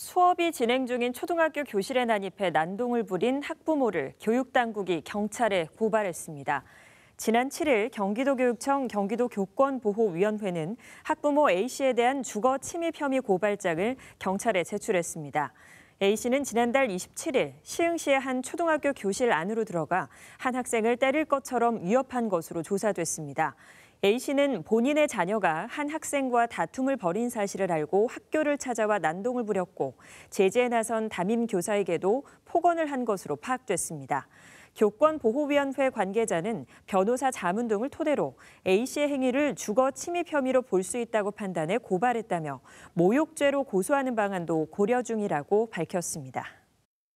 수업이 진행 중인 초등학교 교실에 난입해 난동을 부린 학부모를 교육당국이 경찰에 고발했습니다. 지난 7일 경기도교육청 경기도교권보호위원회는 학부모 A씨에 대한 주거 침입 혐의 고발장을 경찰에 제출했습니다. A씨는 지난달 27일 시흥시의 한 초등학교 교실 안으로 들어가 한 학생을 때릴 것처럼 위협한 것으로 조사됐습니다. A씨는 본인의 자녀가 한 학생과 다툼을 벌인 사실을 알고 학교를 찾아와 난동을 부렸고 제재에 나선 담임 교사에게도 폭언을 한 것으로 파악됐습니다. 교권보호위원회 관계자는 변호사 자문 등을 토대로 A씨의 행위를 주거 침입 혐의로 볼 수 있다고 판단해 고발했다며 모욕죄로 고소하는 방안도 고려 중이라고 밝혔습니다.